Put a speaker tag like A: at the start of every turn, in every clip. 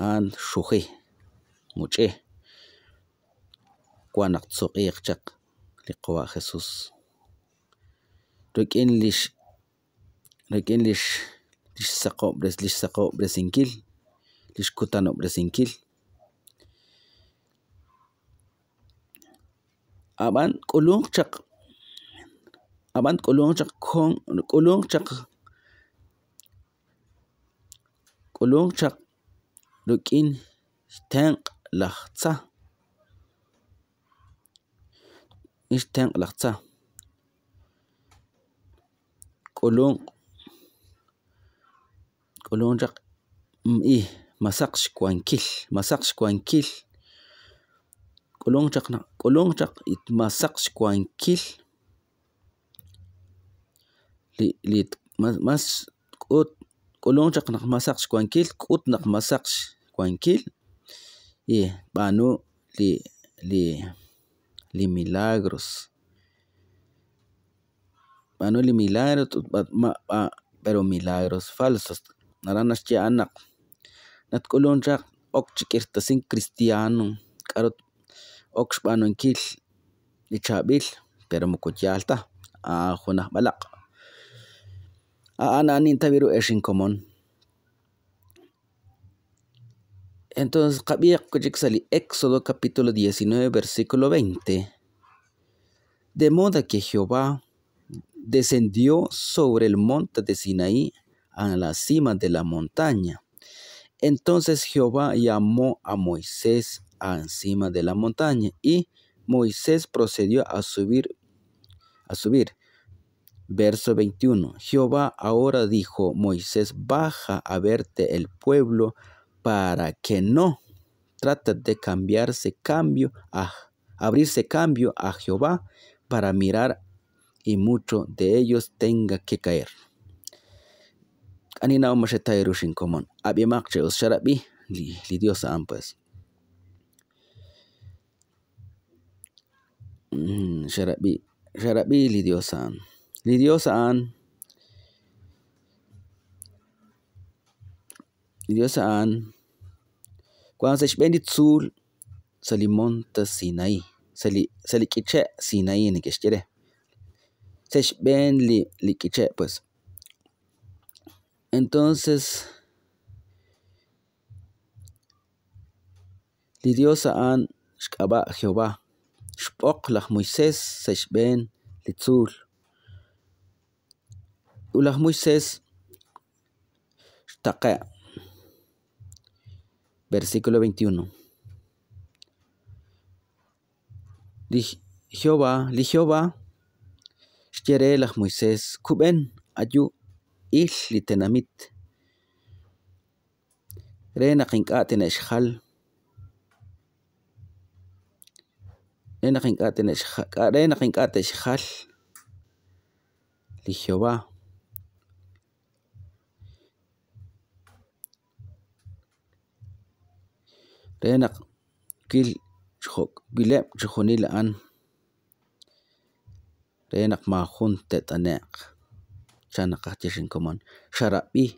A: آن شوخي مجيه قوانق تسوقيق جاق لقوا خسوس دوك إن ليش دوك إن ليش ليش ساقو برس ليش ساقو برس إنكيل ليش كوتانو برس إنكيل أبان جاق أبان جاق كون كلون جاق d o k i n s t e n q l a q a Ishtenqlaqa. Qulun qulunraq m'i masaqxkuankil masaqxkuankil qulunraqna qulunraq itmasaqxkuankil li li mas qut qulunraqnaq masaqxkuankil qutnaq masaqx Juanquil y banu li, li, milagros. Banu li milagros, pues, pero milagros falsos. Naranas ya anak. Nat sin cristiano. Karot ok shbanu kil chabil, pero mukutyalta. Ah, junah balak. Ah, ananin tabiru eshin Entonces, Éxodo capítulo 19, versículo 20. De modo que Jehová descendió sobre el monte de Sinaí a la cima de la montaña. Entonces Jehová llamó a Moisés a encima de la montaña y Moisés procedió a subir a subir. Verso 21. Jehová ahora dijo, Moisés, baja a verte el pueblo para que no trate de cambiarse cambio a abrirse cambio a Jehová para mirar y mucho de ellos tenga que caer. Ani umashetayeru shinkomon. común. Sharabi, li, li Dios pues. Mm, sharabi, sharabi li Dios an. Li cuando se tzul, se limonta Sinaí, se se le quiche Sinaí en quiere. Se ven li, le quiche, pues. Entonces, li ha an shkaba Jehová, shpok la Moisés, se ven li tzul. Moisés, shtaqea. Versículo 21. Jehová, li Jehová, la Moisés, Kuben, Ayu, Tenamit, Rena Kinkaten Eshal, Rena Kinkaten Eshal, Li Jehová. renaq kil xok'uileb' rijuni an re naq majun tet'ane'q chanaqajtij rinkoman xarab'ij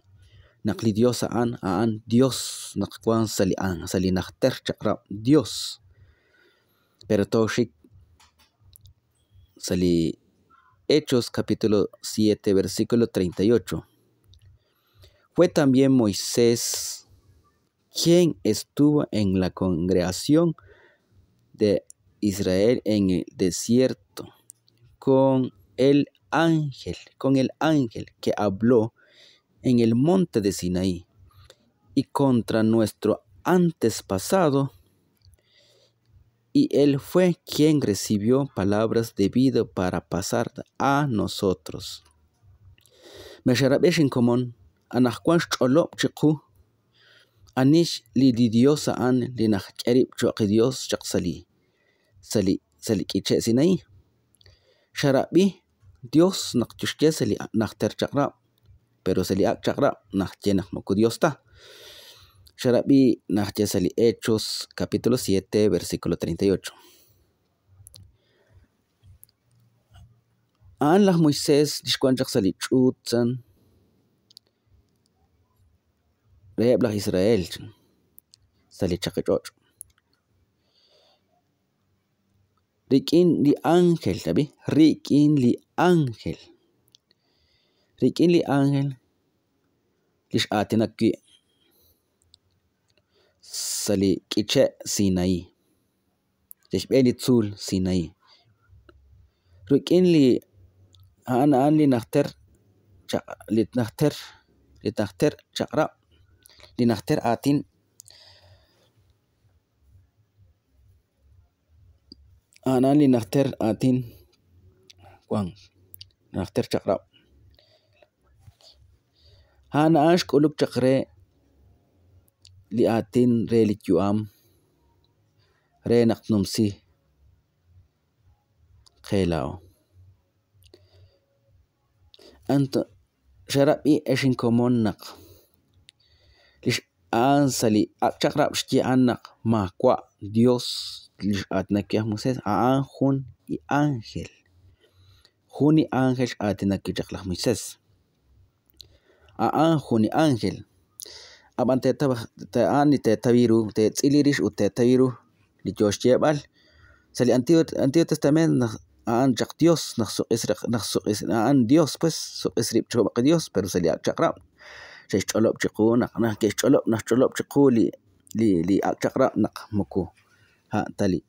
A: naq li dios an a'an dios naq sali'an ter Chakrab dios pero toshik sali Hechos capítulo 7 versículo 38 fue también Moisés quien estuvo en la congregación de Israel en el desierto con el ángel, con el ángel que habló en el monte de Sinaí y contra nuestro antes pasado, y él fue quien recibió palabras de vida para pasar a nosotros anish li di diosa an li na kerib chuqi dios chak sali sali sali sharabi dios nak chushke sali nak ter pero sali ak chakra nak che nak dios sharabi nak che hechos capítulo 7 versículo 38 an lah moisés dishkuan chak sali reblah Israel sali chakachot Rikin li angel ah, tabi Rikin li angel Rikin li angel nak atinakki sali kiche sinai lis beli tsul sinai Rikin li an an li nakhter cha li nakhter li nakhter chakra لنختار آتين أنا لنختار آتين كوان لنختار شقرة هانا أش كلوب شقرة لآتين ريلت يوام رينق نمسي خيلاو أنت شرابي إيش إنكم نق ansali chakra shki anak makwa Dios atnakia Moisés a anjun y ángel. Juni ángel atenaki chakla Moisés. A anjun y ángel. Aban te te ani te taviru te tzilirish u te taviru li Dios lleval. Sali antiguo antiguo testamento an chak Dios naxu isra naxu an Dios pues su isri chobak Dios pero sali chakra. ششولوب شقو نق نح كشولوب نشولوب شقو لي li li أكتقرأ نق مكو ها تلي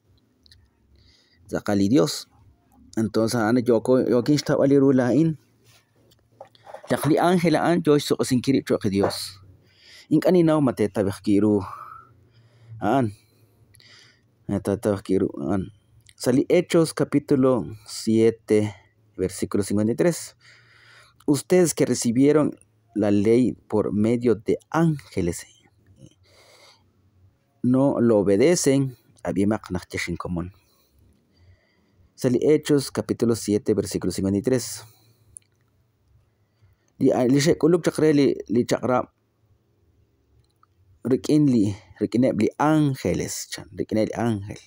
A: زقالي ديوس entonces ana joko yokin sta wali rula in takli angela an joy so sinkiri to dios in kani naw mate tabkiru an eta tabkiru an salí hechos capítulo 7 versículo 53 ustedes que recibieron la ley por medio de ángeles. No lo obedecen. Hechos capítulo 7, versículo 53. Li li she kuluk chakre li li chakra rikin li ángeles. li angeles chan rikine li angel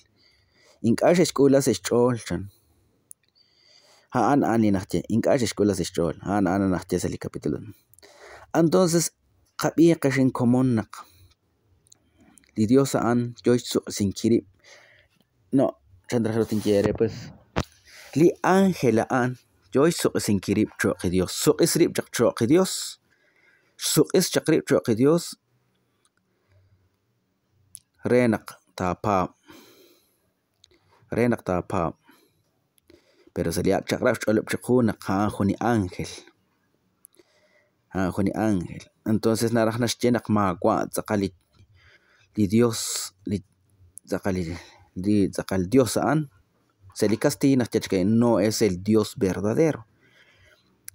A: in kash se chol chan an ani nachte in kash skula se chol ha an nachte se entonces, común Kashin dios Lidiosa an, yoitsu sin No, Chandra tin quiere, pues. Li ángela an, yoitsu sin kiri, choque Dios. Suq isrib, choque Dios. su is chakrib, choque Dios. Renak tapa. Renak tapa. Pero se li ha chakrab, cholep, chakuna, ángel. Ah, Juan Ángel. Entonces, Narajnash Chenak Magua, Zacali, Li Dios, Li Zacali, Li Zacal Dios An, Selicasti que no es el Dios verdadero.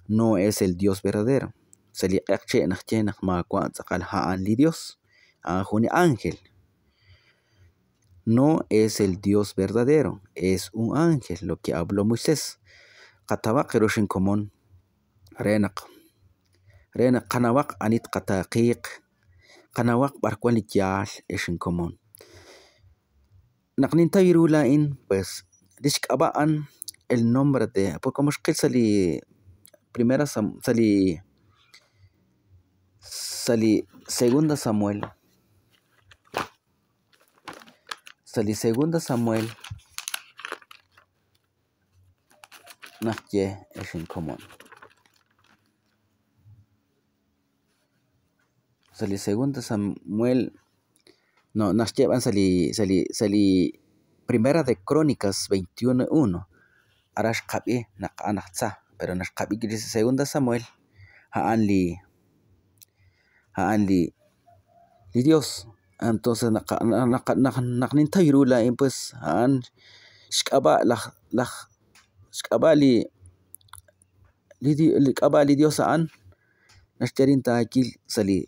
A: No es el Dios verdadero. Seliakche Nachchenak Magua, Zakal Haan Li Dios, a ah, Juan Ángel. No es el Dios verdadero, es un ángel, lo que habló Moisés. Katabak Roshin Komon, Renak. Reina, kanawak anit qataqiq, kanawak barkwani ya es en común. Naqninta rula in, pues, abaan el nombre de, por como es que primera Sali, Sali, segunda Samuel, Sali, segunda Samuel, Nah, es komon segunda Samuel. No, nos llevan salí, salí, salí primera de Crónicas 21.1. Arash kabi Pero kabi segunda Samuel. Haanli Dios ha Entonces Li Dios. Entonces, pues, haan. Shkaba la, la, Shkaba li. Dios sali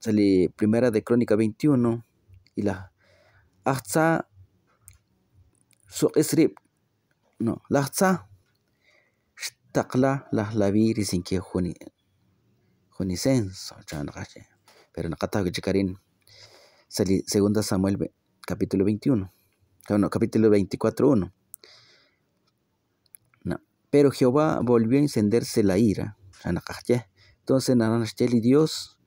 A: sale Primera de Crónica 21 y la Su Esrib, no, la hasta. Shtakla la Lavir y sin que pero Chikarin sale Segunda Samuel capítulo 21, ah, no, capítulo 24, 1. Pero Jehová volvió a encenderse la ira. Entonces, Dios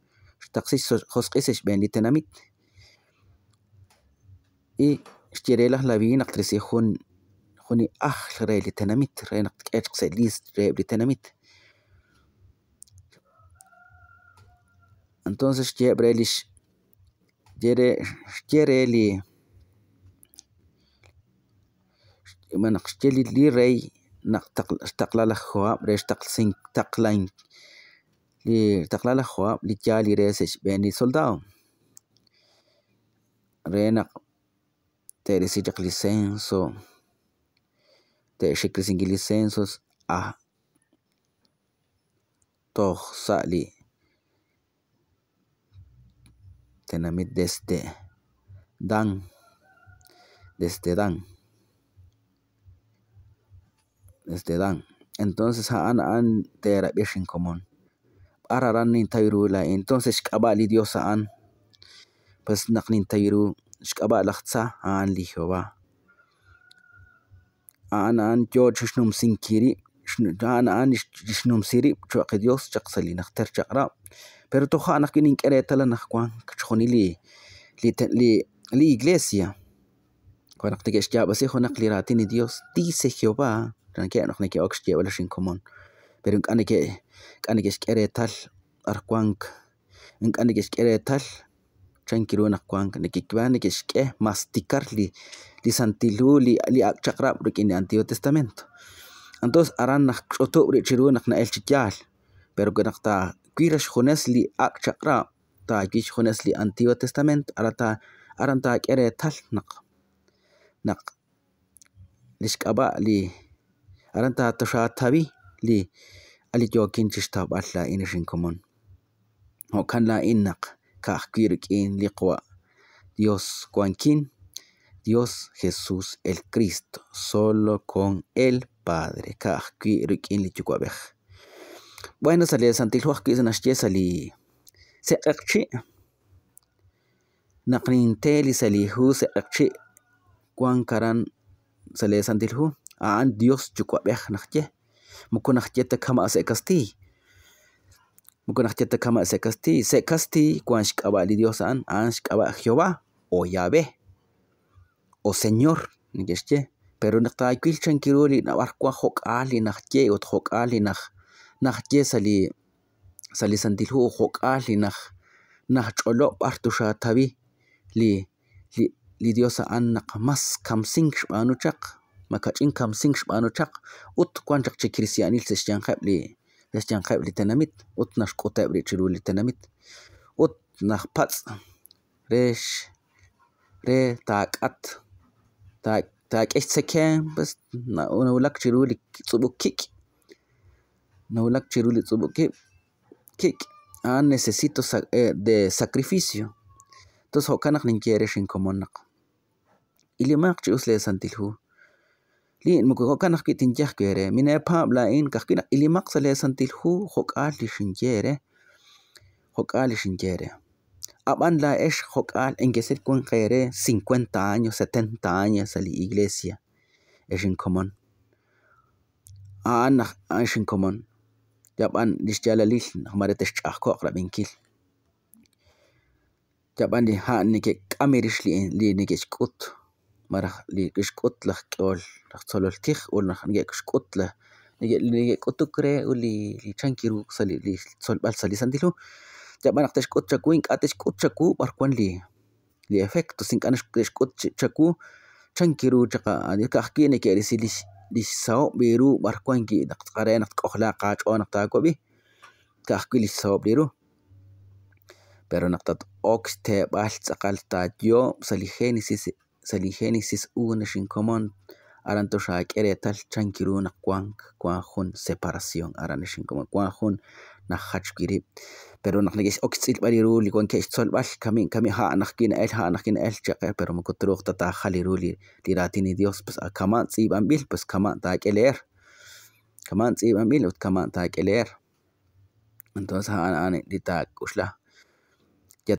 A: taxis josqueses benditanamit y xtirelas la vi naktrisi jun juni aj re litanamit re naktkexelis re litanamit entonces yebrelish yere xtiereli ما نقش لي ري نقتق استقلال خوا بريش تقلسين تقلين li la khwab li cha li ben soldado renak te licenso te shikri a toh tenamit desde dan desde dan desde dan entonces han an te rabishin común ararán nin tayru la entonces kabali diosa an pues naq nintayru xk'abá' laj tzá aan li Jehová aan aan ch'oo xnumsinquiri' aan aan ixnumsiri' chwa'qe Dios chaqsalinajtej chaqra pero to kha tojá' najk'in nink'eretala naj kuan kch'ojní li li li li iglesia kuanaq tiguextyapatsej junaq li ratini Dios dice Jehová tranquilo no hay que ranke'e o neke'ook sin común Pero kan ke kan ke skeretal arquank. En kan ke skeretal tranquilo na kuank ne kikwan ke ske masticar li li santilu li li akchakrap rikin Antiguo Testamento. Entonces aran nak choto ri chiru nak na elchikyal. Pero que nakta kuirash jones li akchakrap ta kish jones li Antiguo Testamento arata aranta keretal nak nak lishkaba li aranta tasha tabi li ali atla in común. O la in Dios kwankin, Dios Jesús el Cristo, solo con el Padre. rik in lichukwabej. Bueno, sale es en de sali Se archi. sali hu se akchi Juan Karan salí Santilhu. an Dios chukwabej Mukun akhtiata kama asekasti. Mukun akhtiata kama asekasti. Sekasti kuan shkaba li Dios an. An shkaba Jehová. O Yahvé. O Señor. Nikeshche. Pero nakta kuil chankiru li na warkwa hok ali kye ot hok ali nakh. Nakhye sali. Sali santilhu hok ali nakh. Nacholo artusha tabi. Li. Li. li لديوسا أنق مس كم سينك anu شق maka ingkam sing shbano chak ut kwanchak che kristianil se shyan khabli se shyan khabli tanamit ut nash kota bri chiruli tanamit ut nach pats resh re tak at tak tak echt sekem bas na una ulak chiruli tsubu kik na ulak chiruli tsubu kik kik ah necesito sac eh, de sacrificio tos hokanak nin kieresh inkomonak ili maq chius le santilhu li mo ko kan ki tin jak kere mine pa bla in ka kina ili mak sale santil hu hokal li shingere hokal li shingere aban la esh hokal en geser kun kere 50 años 70 años ali iglesia es en común ana es en común yaban disjala lil hamare tesh akko aqra binkil yaban li ha nike kamerish li li nike skut marah li kixk'utla k'ol tzololtij o naj niyekxk'utla niyek'utukre o li chankiru sali li tzolb'al sali santilú ya man naj texk'utchakú ink'a texk'utchakú barkuan li li efecto sink'an texk'utchakú chankiru chaqa nikajki nikerisi li li sao biru barkuan ki naj tzqare naj tk'ojla qach'o naj takuabi kajki li sao biru pero naj tat'ok xteb'al tzaqal tatyo' sali génesis saligénesis uan aran toxakere talchankirú nak kuan kuan jun separación aran nexincoman kuan jun najachkiri pero nak nekis okitsilpariru likuan ke ixtsolpal kamin kamin ja najkin el ja najkin el chaqa pero mokotruq tata jaliru li liratini dios pues ah, kaman tsiban bil pues kaman ta leer kaman tsiban bil ut kaman ta leer entonces ja ane litak uxla